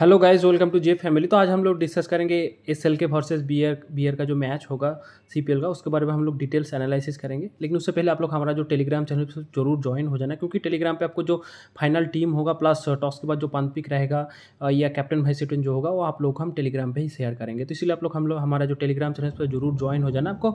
hello guys welcome to J family तो आज हम लोग डिस्कस करेंगे S L K versus B R B R का जो मैच होगा सी पी एल का उसके बारे में हम लोग डिटेल्स एनालिसिस करेंगे लेकिन उससे पहले आप लोग हमारा जो टेलीग्राम चैनल पर जरूर ज्वाइन हो जाना क्योंकि टेलीग्राम पे आपको जो फाइनल टीम होगा प्लस टॉस uh, के बाद जो पान पिक रहेगा uh, या कैप्टन वाइस कैप्टन जो होगा वो आप लोग हम टेलीग्राम पर ही शेयर करेंगे तो इसलिए आप लोग हम लोग हमारा जो टेलीग्राम चैनल पर जरूर ज्वाइन हो जाना आपको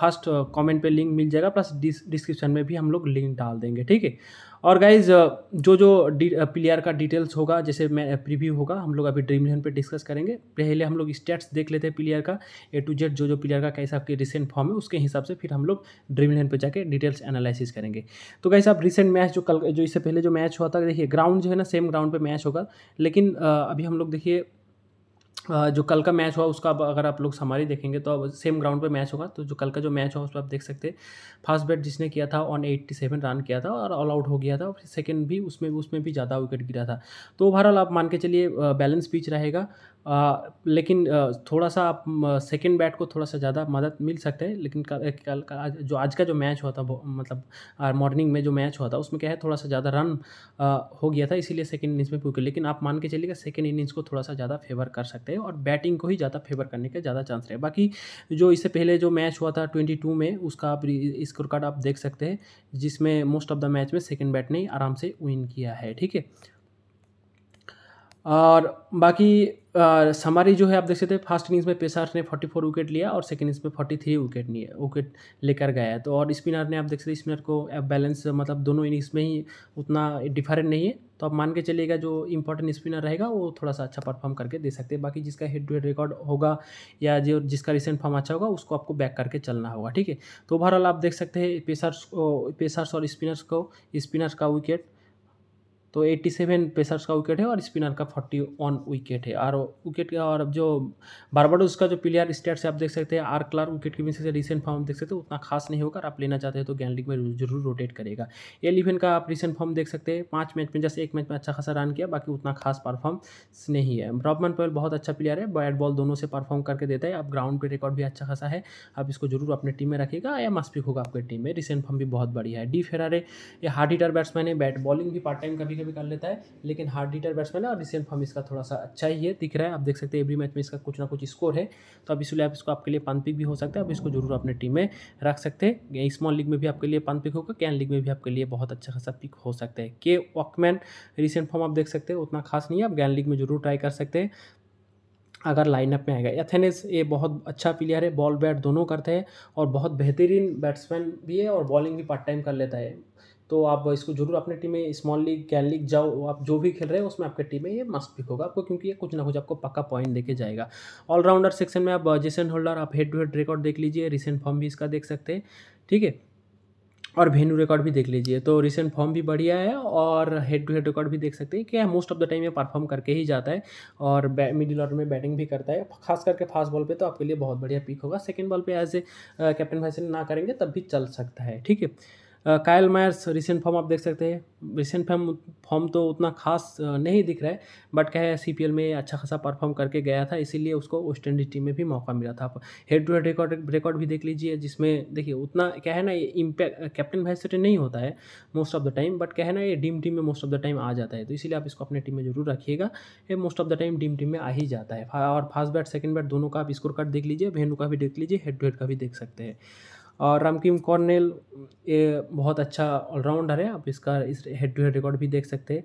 फर्स्ट कॉमेंट पर लिंक मिल जाएगा प्लस डिस्क्रिप्शन में भी हम लोग लिंक डाल देंगे ठीक है और गाइज uh, जो जो प्लेयर uh, का डिटेल्स होगा जैसे मैं प्रीव्यू uh, होगा हम लोग अभी ड्रीम इलेवन पे डिस्कस करेंगे पहले हम लोग स्टेट्स देख लेते हैं प्लेयर का ए टू जेड जो जो प्लेयर का कैसा आपके रिसेंट फॉर्म है उसके हिसाब से फिर हम लोग ड्रीम इलेवन पे जाके डिटेल्स एनालिसिस करेंगे तो गाइज आप रिसेंट मैच जो कल जो इससे पहले जो मैच हुआ था देखिए ग्राउंड जो है ना सेम ग्राउंड पर मैच होगा लेकिन अभी हम लोग देखिए जो कल का मैच हुआ उसका अगर आप लोग समारी देखेंगे तो अब सेम ग्राउंड पे मैच होगा तो जो कल का जो मैच हुआ उस पर आप देख सकते फास्ट बैट जिसने किया था ऑन एट्टी सेवन रन किया था और ऑल आउट हो गया था और सेकेंड भी उसमें उसमें भी ज़्यादा विकेट गिरा था तो ओवरऑल आप मान के चलिए बैलेंस पिच रहेगा आ, लेकिन थोड़ा सा आप सेकेंड बैट को थोड़ा सा ज़्यादा मदद मिल सकता है लेकिन कल कल का जो आज का जो मैच हुआ था मतलब मॉर्निंग में जो मैच हुआ था उसमें क्या है थोड़ा सा ज़्यादा रन आ, हो गया था इसीलिए सेकेंड इनिंग्स में पूके लेकिन आप मान के चलिएगा सेकेंड इनिंग्स को थोड़ा सा ज़्यादा फेवर कर सकते हैं और बैटिंग को ही ज़्यादा फेवर करने के ज़्यादा चांस रहे बाकी जो इससे पहले जो मैच हुआ था ट्वेंटी में उसका आप स्कोर कार्ड आप देख सकते हैं जिसमें मोस्ट ऑफ द मैच में सेकेंड बैट ने आराम से विन किया है ठीक है और बाकी हमारी जो है आप देख सकते हैं फर्स्ट इनिंग्स में पेसार ने 44 विकेट लिया और सेकंड इनिंग्स में 43 विकेट लिए विकेट लेकर गया है तो और स्पिनर ने आप देख सकते हैं स्पिनर को बैलेंस मतलब दोनों इनिंग्स में ही उतना डिफरेंट नहीं है तो आप मान के चलिएगा जो इंपॉर्टेंट स्पिनर रहेगा वो थोड़ा सा अच्छा परफॉर्म करके दे सकते हैं बाकी जिसका हेड टू हेड रिकॉर्ड होगा या जो जिसका रिसेंट फॉर्म अच्छा होगा उसको आपको बैक करके चलना होगा ठीक है तो ओवरऑल आप देख सकते हैं पेसार्स पेसार्स और स्पिनर्स को स्पिनर्स का विकेट तो 87 पेसर्स का विकेट है और स्पिनर का 41 विकेट है और विकेट का और जो बारबाडोस का जो प्लेयर स्टेट से आप देख सकते हैं आर क्लार विकेट कीपिंग से रिसेंट फॉर्म देख सकते हैं तो उतना खास नहीं होगा आप लेना चाहते हैं तो गैन में जरूर रोटेट करेगा एलिवन का आप रिसेंट फॉर्म देख सकते हैं पाँच मैच में जैसे एक मैच में अच्छा खासा रन किया बाकी उतना खास परफॉर्मेंस नहीं है ब्रॉबमन पोल बहुत अच्छा प्लेयर है बैट बॉल दोनों से परफॉर्म करके देता है आप ग्राउंड पर रिकॉर्ड भी अच्छा खासा है आप इसको जरूर अपने टीम में रखेगा या मस्पिक होगा आपकी टीम में रिसेंट फॉर्म भी बहुत बढ़िया है डी फेरारे ये हार्ड हीटर बैट्समैन है बैट बॉलिंग भी पार्ट टाइम कभी के भी कर लेता है लेकिन हार्ड हिटर बैट्समैन है और रिसेंट फॉर्म इसका थोड़ा सा अच्छा ही है दिख रहा है आप देख सकते हैं एवरी मैच में इसका कुछ ना कुछ स्कोर है तो आप इसलिए आप इसको आपके लिए पान पिक भी हो सकता है आप इसको जरूर अपने टीम में रख सकते हैं स्मॉल लीग में भी आपके लिए पान पिक होगा कैन लीग में भी आपके लिए बहुत अच्छा खासा पिक हो सकता है के वॉकमैन रिसेंट फॉर्म आप देख सकते हैं उतना खास नहीं है आप गैन लीग में जरूर ट्राई कर सकते हैं अगर लाइनअप में आएगा एथेनिस ये बहुत अच्छा प्लेयर है बॉल बैट दोनों करते हैं और बहुत बेहतरीन बैट्समैन भी है और बॉलिंग भी पार्ट टाइम कर लेता है तो आप इसको जरूर अपने टीम में स्मॉल लीग कैन लीग जाओ आप जो भी खेल रहे हैं उसमें आपके टीम में ये मस्ट पिक होगा आपको क्योंकि ये कुछ ना कुछ आपको पक्का पॉइंट देके जाएगा ऑलराउंडर सेक्शन में आप जेसन होल्डर आप हेड टू हेड रिकॉर्ड देख लीजिए रिसेंट फॉर्म भी इसका देख सकते हैं ठीक है और वेन्यू रिकॉर्ड भी देख लीजिए तो रिसेंट फॉर्म भी बढ़िया है और हेड टू हेड रिकॉर्ड भी देख सकते हैं क्या मोस्ट ऑफ द टाइम ये परफॉर्म करके ही जाता है और मिडिल ऑर्डर में बैटिंग भी करता है खास करके फास्ट बॉल पे तो आपके लिए बहुत बढ़िया पिक होगा सेकेंड बॉल पर एज ए कैप्टन फैसल ना करेंगे तब भी चल सकता है ठीक है कायल मायर्स रिसेंट फॉर्म आप देख सकते हैं रिसेंट फॉर्म फॉर्म तो उतना खास नहीं दिख रहा है बट क्या है सी में अच्छा खासा परफॉर्म करके गया था इसीलिए उसको वेस्ट इंडीज टीम में भी मौका मिला था head to head record record भी देख लीजिए जिसमें देखिए उतना क्या है ना ये इम्पैक्ट कैप्टन वाइस से नहीं होता है most of the time but क्या है ना ये डीम टीम में मोस्ट ऑफ द टाइम आ जाता है तो इसलिए आप इसको अपने टीम में जरूर रखिएगा ये most of the time dream team में आ ही जाता है और फास्ट बैट सेकेंड बैट दोनों का आप स्कोर कार्ड देख लीजिए भेनू का भी देख लीजिए हेड टू हेड का भी देख सकते हैं और रामकिम कॉर्नेल ये बहुत अच्छा ऑलराउंडर है आप इसका इस हेड टू हेड रिकॉर्ड भी देख सकते हैं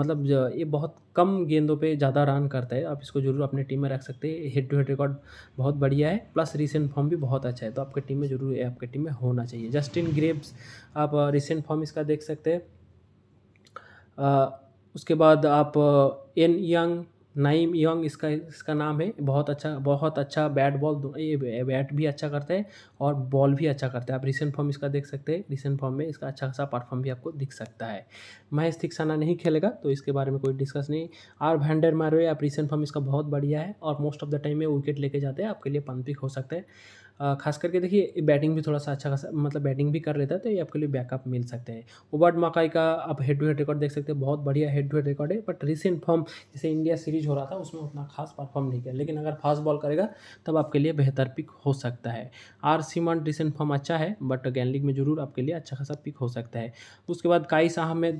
मतलब ये बहुत कम गेंदों पे ज़्यादा रन करता है आप इसको जरूर अपने टीम में रख सकते हैं हेड टू हेड रिकॉर्ड बहुत बढ़िया है प्लस रिसेंट फॉर्म भी बहुत अच्छा है तो आपके टीम में जरूर ये आपके टीम में होना चाहिए जस्टिन ग्रेब्स आप रिसेंट फॉर्म इसका देख सकते हैं उसके बाद आप एन यंग नाइम यंग इसका इसका नाम है बहुत अच्छा बहुत अच्छा बैट बॉल ये बैट भी अच्छा करता है और बॉल भी अच्छा करता है आप रिसेंट फॉर्म इसका देख सकते हैं रिसेंट फॉर्म में इसका अच्छा खासा परफॉर्म भी आपको दिख सकता है महेश थिक्साना नहीं खेलेगा तो इसके बारे में कोई डिस्कस नहीं आर भैंडर मारो आप रिसेंट फॉर्म इसका बहुत बढ़िया है और मोस्ट ऑफ द टाइम में विकेट लेके जाते हैं आपके लिए पंपिक हो सकते हैं खास करके देखिए बैटिंग भी थोड़ा सा अच्छा खासा मतलब बैटिंग भी कर लेता है तो ये आपके लिए बैकअप मिल सकते हैं ओबर्ट मकाई का आप हेड टू हेड रिकॉर्ड देख सकते हैं बहुत बढ़िया हेड टू हेड रिकॉर्ड है बट रिसेंट फॉर्म जैसे इंडिया सीरीज हो रहा था उसमें उतना खास परफॉर्म नहीं किया लेकिन अगर फास्ट बॉल करेगा तब आपके लिए बेहतर पिक हो सकता है आर सीमन रिसेंट फॉर्म अच्छा है बट गैन लीग में जरूर आपके लिए अच्छा खासा पिक हो सकता है उसके बाद काई साहब में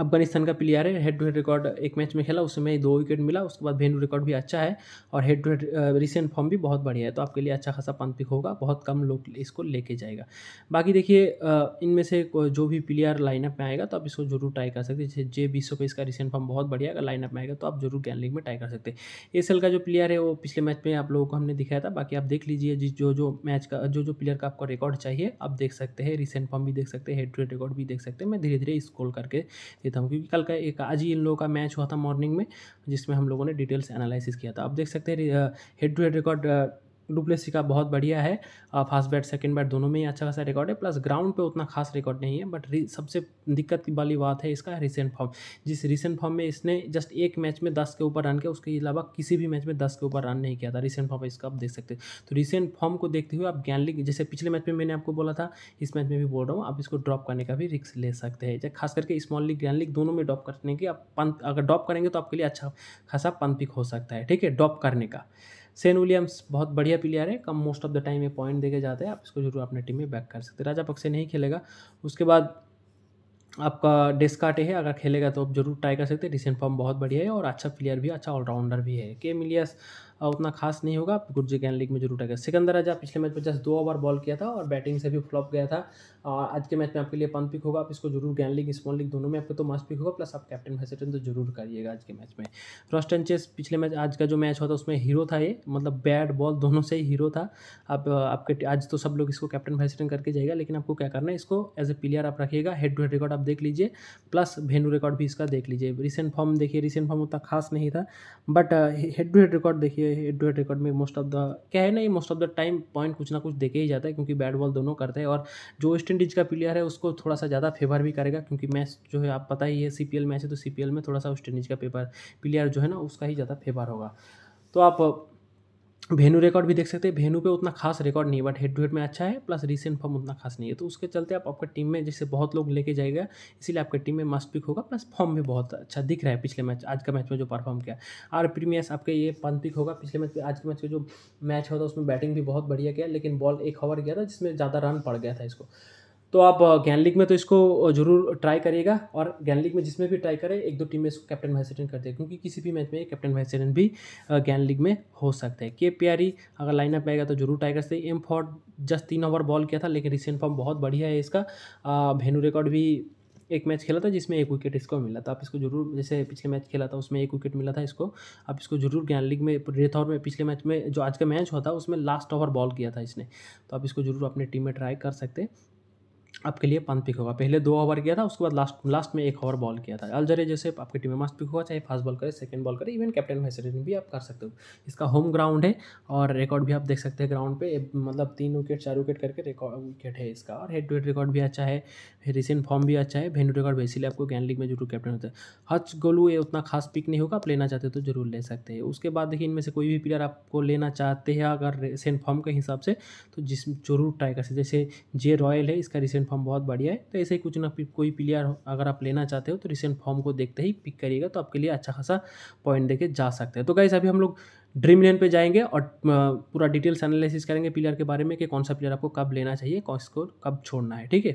अफगानिस्तान का प्लेयर है हेड टू हेड रिकॉर्ड एक मैच में खेला उसमें दो विकेट मिला उसके बाद वेन्यू रिकॉर्ड भी अच्छा है और head to head recent form भी बहुत बढ़िया है तो आपके लिए अच्छा खासा पंथ पिक होगा बहुत कम लोग इसको लेके जाएगा बाकी देखिए इनमें से जो भी प्लेयर लाइनअप में आएगा तो आप इसको जरूर ट्राई कर सकते जैसे जे बीस का इसका रिसेंट फॉर्म बहुत बढ़िया अगर लाइनअप में आएगा तो आप जरूर गैन लीग में ट्राई कर सकते हैं एस का जो प्लेयर है वो पिछले मैच में आप लोगों को हमने दिखाया था बाकी आप देख लीजिए जिस जो जो मैच का जो जो प्लेयर का आपको रिकॉर्ड चाहिए आप देख सकते हैं रिसेंट फॉर्म भी देख सकते हैं हेड टू हेड रिकॉर्ड भी देख सकते हैं मैं धीरे धीरे स्कोल करके देता हूँ क्योंकि कल का एक आज ही इन लोगों का मैच हुआ था मॉर्निंग में जिसमें हम लोगों ने डिटेल्स एनालिसिस किया था आप देख सकते हैं head to head record du Plessis का बहुत बढ़िया है फर्स्ट बैट सेकंड बैट दोनों में ही अच्छा खासा रिकॉर्ड है प्लस ग्राउंड पे उतना खास रिकॉर्ड नहीं है बट सबसे दिक्कत की वाली बात है इसका रिसेंट फॉर्म जिस रिसेंट फॉर्म में इसने जस्ट एक मैच में दस के ऊपर रन किया उसके अलावा किसी भी मैच में दस के ऊपर रन नहीं किया था रिसेंट फॉर्म इसका आप देख सकते तो रिसेंट फॉर्म को देखते हुए आप ज्ञानली जैसे पिछले मैच में मैंने आपको बोला था इस मैच में भी बोल रहा हूँ आप इसको ड्रॉप करने का भी रिस्क ले सकते हैं खास करके स्मॉल लीग ग्रैंड लीग दोनों में ड्रॉप करने की आप पंथ अगर ड्रॉप करेंगे तो आपके लिए अच्छा खासा पंथ पिक हो सकता है ठीक है ड्रॉप करने का सेन विलियम्स बहुत बढ़िया प्लेयर है कम मोस्ट ऑफ द टाइम ये पॉइंट देके जाते हैं आप इसको जरूर अपने टीम में बैक कर सकते हैं राजा पक्षे नहीं खेलेगा उसके बाद आपका डेस्काटे है अगर खेलेगा तो आप जरूर ट्राई कर सकते हैं रिसेंट फॉर्म बहुत बढ़िया है और अच्छा प्लेयर भी अच्छा ऑलराउंडर भी है के मिलियस उतना खास नहीं होगा गुर्जी गैन लीग में जरूर आएगा सिकंदर राजा पिछले मैच में जस्ट दो ओवर बॉल किया था और बैटिंग से भी फ्लॉप गया था और आज के मैच में आपके लिए पंत पिक होगा आप इसको जरूर गैन लीग स्मॉल लीग दोनों में आपको तो मस्ट पिक होगा प्लस आप कैप्टन फैसेटन तो जरूर करिएगा आज के मैच में रॉस्ट एंड चेस पिछले मैच आज का जो मैच हुआ था उसमें हीरो था ये मतलब बैट बॉल दोनों से ही हीरो था आप आपके आज तो सब लोग इसको कैप्टन फैसेटन करके जाएगा लेकिन आपको क्या करना है इसको एज ए प्लेयर आप रखिएगा हेड टू हेड रिकॉर्ड आप देख लीजिए प्लस वेन्यू रिकॉर्ड भी इसका देख लीजिए रिसेंट फॉर्म देखिए रिसेंट फॉर्म उतना खास नहीं था but head to head record देखिए डुएट रिकॉर्ड में मोस्ट ऑफ द क्या है ना ये most of the time point कुछ ना कुछ देखे ही जाता है क्योंकि बैट बॉल दोनों करते हैं और जो वेस्ट इंडीज़ का प्लेयर है उसको थोड़ा सा ज़्यादा फेवर भी करेगा क्योंकि मैच जो है आप पता ही है सी मैच है तो सी में थोड़ा सा वेस्ट इंडीज़ का पेपर प्लेयर जो है ना उसका ही ज़्यादा फेवर होगा तो आप वेन्यू रिकॉर्ड भी देख सकते हैं वेन्यू पे उतना खास रिकॉर्ड नहीं है बट हेड टू हेड में अच्छा है प्लस रिसेंट फॉर्म उतना खास नहीं है तो उसके चलते आप आपका टीम में जैसे बहुत लोग लेके जाएगा इसीलिए आपके टीम में मस्ट पिक होगा प्लस फॉर्म भी बहुत अच्छा दिख रहा है पिछले मैच आज का मैच में जो परफॉर्म किया आर प्रीमियस आपका ये पन पिक होगा पिछले मैच आज के मैच का जो मैच होता है उसमें बैटिंग भी बहुत बढ़िया किया लेकिन बॉल एक ओवर गया था जिसमें ज़्यादा रन पड़ गया था इसको तो आप लीग में तो इसको जरूर ट्राई करिएगा और लीग में जिसमें भी ट्राई करें एक दो टीम में इसको कैप्टन वाइस कैप्टन कर दे क्योंकि किसी भी मैच में कैप्टन वाइस कैप्टन भी लीग में हो सकता है के प्यारी अगर लाइनअप आएगा तो जरूर ट्राई कर सकते एम फॉर जस्ट तीन ओवर बॉल किया था लेकिन रिसेंट फॉर्म बहुत बढ़िया है इसका भेनू रिकॉर्ड भी एक मैच खेला था जिसमें एक विकेट इसको मिला था आप इसको जरूर जैसे पिछले मैच खेला था उसमें एक विकेट मिला था इसको आप इसको जरूर ज्ञान लीग में रेथ ओवर में पिछले मैच में जो आज का मैच होता उसमें लास्ट ओवर बॉल किया था इसने तो आप इसको जरूर अपने टीम में ट्राई कर सकते आपके लिए पंथ पिक होगा पहले दो ओवर किया था उसके बाद लास्ट लास्ट में एक ओवर बॉल किया था अलजरे जैसे आपकी टीम में मस्त पिक होगा चाहे फास्ट बॉल करे सेकंड बॉल करे इवन कैप्टन वाइस भी आप कर सकते हो इसका होम ग्राउंड है और रिकॉर्ड भी आप देख सकते हैं ग्राउंड पे मतलब तीन विकेट चार विकेट करके रिकॉर्ड विकेट है इसका और हेड टू हेड रिकॉर्ड भी अच्छा है रिसेंट फॉर्म भी अच्छा है भेंडू रिकॉर्ड भी इसीलिए आपको गैन लीग में जरूर कैप्टन होता है हच गोलू ये उतना खास पिक नहीं होगा आप लेना चाहते हो तो जरूर ले सकते हैं उसके बाद देखिए इनमें से कोई भी प्लेयर आपको लेना चाहते हैं अगर रिसेंट फॉर्म के हिसाब से तो जिस जरूर ट्राई कर सकते जैसे जे रॉयल है इसका रिसेंट रिसेंट फॉर्म बहुत बढ़िया है तो ऐसे ही कुछ ना कोई प्लेयर अगर आप लेना चाहते हो तो रिसेंट फॉर्म को देखते ही पिक करिएगा तो आपके लिए अच्छा खासा पॉइंट देके जा सकते हैं तो गाइस अभी हम लोग ड्रीम इलेवन पे जाएंगे और पूरा डिटेल्स एनालिसिस करेंगे प्लेयर के बारे में कि कौन सा प्लेयर आपको कब लेना चाहिए कौन स्कोर कब छोड़ना है ठीक है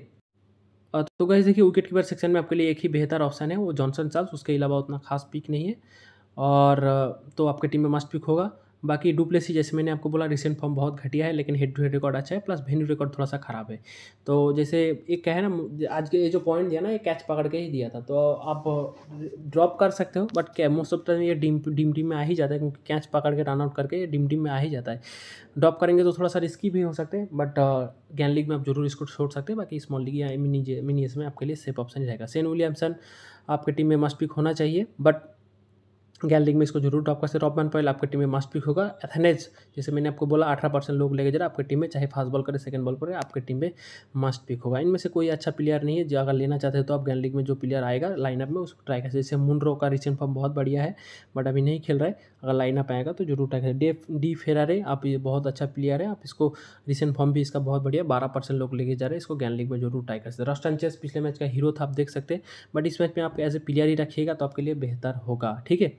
तो गाइस देखिए विकेट कीपर सेक्शन में आपके लिए एक ही बेहतर ऑप्शन है वो जॉनसन चार्ल्स उसके अलावा उतना खास पिक नहीं है और तो आपके टीम में मस्ट पिक होगा बाकी डुप्लेसी जैसे मैंने आपको बोला रिसेंट फॉर्म बहुत घटिया है लेकिन हेड टू हेड रिकॉर्ड अच्छा है प्लस वेन्यू रिकॉर्ड थोड़ा सा खराब है तो जैसे एक कहे ना आज के ये जो पॉइंट दिया ना ये कैच पकड़ के ही दिया था तो आप ड्रॉप कर सकते हो बट क्या मोस्ट ऑफ टाइम ये डीम डीम टीम में आ ही जाता है क्योंकि कैच पकड़ के रन आउट करके डीम टीम में आ ही जाता है ड्रॉप करेंगे तो थोड़ा सा रिस्की भी हो सकते हैं बट गैन लीग में आप जरूर इसको छोड़ सकते हैं बाकी स्मॉल लीग या मिनी मिनी में आपके लिए सेफ ऑप्शन रहेगा सेन विलियमसन आपके टीम में मस्ट पिक होना चाहिए बट गैल लीग में इसको जरूर टॉप कर सकते टॉप वन पॉइंट आपकी टीम में मस्ट पिक होगा एथनेज जैसे मैंने आपको बोला अठारह परसेंट लोग लेके जरा आपकी टीम में चाहे फास्ट बॉल करे सेकंड बॉल करे आपकी टीम में मस्ट पिक होगा इनमें से कोई अच्छा प्लेयर नहीं है जो अगर लेना चाहते हैं तो आप गैल लीग में जो प्लेयर आएगा लाइनअप में उसको ट्राई कर सकते जैसे मुंड्रो का रिसेंट फॉर्म बहुत बढ़िया है बट अभी नहीं खेल रहा है अगर लाइनअप आएगा तो जरूर ट्राई करें डे डी फेरारे आप ये बहुत अच्छा प्लेयर है आप इसको रिसेंट फॉर्म भी इसका बहुत बढ़िया बारह परसेंट लोग लेके जा रहे हैं इसको गैन लीग में जरूर ट्राई कर सकते रस्टन चेस पिछले मैच का हीरो था आप देख सकते हैं बट इस मैच में आप एज ए प्लेयर ही रखिएगा तो आपके लिए बेहतर होगा ठीक है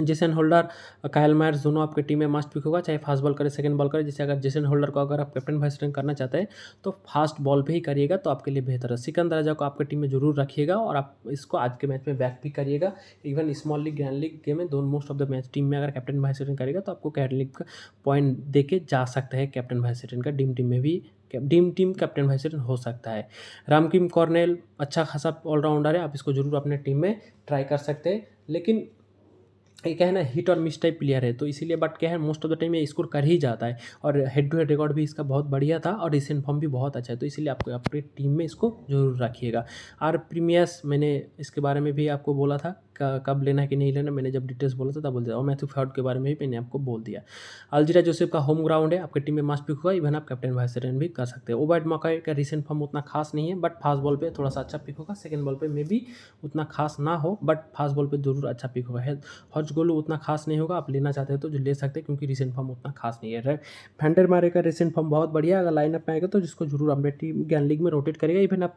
जेसन होल्डर कायल मायर्स दोनों आपके टीम में मस्ट पिक होगा चाहे फास्ट बॉल करे सेकंड बॉल करे जैसे अगर जेसन होल्डर को अगर आप कैप्टन वाइस रन करना चाहते हैं तो फास्ट बॉल पे ही करिएगा तो आपके लिए बेहतर है सिकंद राजा को आपके टीम में जरूर रखिएगा और आप इसको आज के मैच में बैक भी करिएगा even small league grand league game में दोनों most of the match team में अगर कैप्टन वाइस रन करेगा तो आपको कैंड लीग का पॉइंट दे के जा सकता है कैप्टन वाइस रन का डीम टीम में भी dream team captain vice run हो सकता है रामकिम कॉर्नेल अच्छा खासा ऑलराउंडर है आप इसको जरूर अपने टीम में ट्राई कर सकते हैं लेकिन क्या है ना हिट और मिस टाइप प्लेयर है तो इसीलिए बट क्या है मोस्ट ऑफ द टाइम ये स्कोर कर ही जाता है और हेड टू हेड रिकॉर्ड भी इसका बहुत बढ़िया था और रिसेंट फॉर्म भी बहुत अच्छा है तो इसलिए आपको अपनी टीम में इसको जरूर रखिएगा और प्रीमियस मैंने इसके बारे में भी आपको बोला था कब लेना है कि नहीं लेना मैंने जब डिटेल्स बोला था तब बोल दिया और मैथ्यू फॉर्ड के बारे में भी मैंने आपको बोल दिया अलजीरा जोसेफ का होम ग्राउंड है आपकी टीम में मास्ट पिक हुआ इवन आप कैप्टन वाइस रन भी कर सकते हैं ओबाइट मकाई का रिसेंट फॉर्म उतना खास नहीं है बट फास्ट बॉल पर थोड़ा सा अच्छा पिक होगा सेकेंड बॉल पर मे भी उतना खास ना हो बट फास्ट बॉल पर जरूर अच्छा पिक होगा है हॉज गोल उतना खास नहीं होगा आप लेना चाहते हो तो जो ले सकते हैं क्योंकि रिसेंट फॉर्म उतना खास नहीं है फेंडर मारे का रिसेंट फॉर्म बहुत बढ़िया अगर लाइन अप आएगा तो जिसको जरूर अपने टीम ज्ञान लीग में रोटेट करेगा इवन आप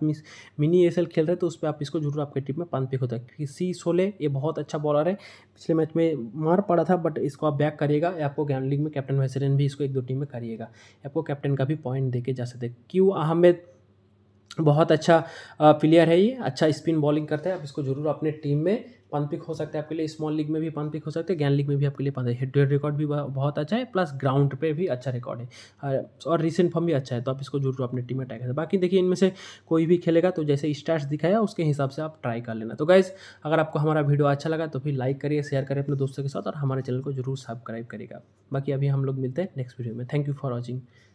मिनी एस खेल रहे तो उस पर आप इसको जरूर आपके टीम में पान पिक होता है सी सोले है ये बहुत अच्छा बॉलर है पिछले मैच में मार पड़ा था बट इसको आप बैक करिएगा आपको गैमलिंग में कैप्टन वैसेन भी इसको एक दो टीम में करिएगा आपको कैप्टन का भी पॉइंट देके जा सकते क्यू अहमद बहुत अच्छा प्लेयर है ये अच्छा स्पिन बॉलिंग करता है आप इसको जरूर अपने टीम में पन पिक हो सकता है आपके लिए स्मॉल लीग में भी पन पिक हो सकते हैं ज्ञान लीग में भी आपके लिए पन हेड टू हेड रिकॉर्ड भी बहुत अच्छा है प्लस ग्राउंड पे भी अच्छा रिकॉर्ड है और रिसेंट फॉर्म भी अच्छा है तो आप इसको जरूर अपने टीम में ट्राई करें बाकी देखिए इनमें से कोई भी खेलेगा तो जैसे स्टार्स दिखाया उसके हिसाब से आप ट्राई कर लेना तो गाइज अगर आपको हमारा वीडियो अच्छा लगा तो फिर लाइक करिए शेयर करें अपने दोस्तों के साथ और हमारे चैनल को जरूर सब्सक्राइब करेगा बाकी अभी हम लोग मिलते हैं नेक्स्ट वीडियो में थैंक यू फॉर वॉचिंग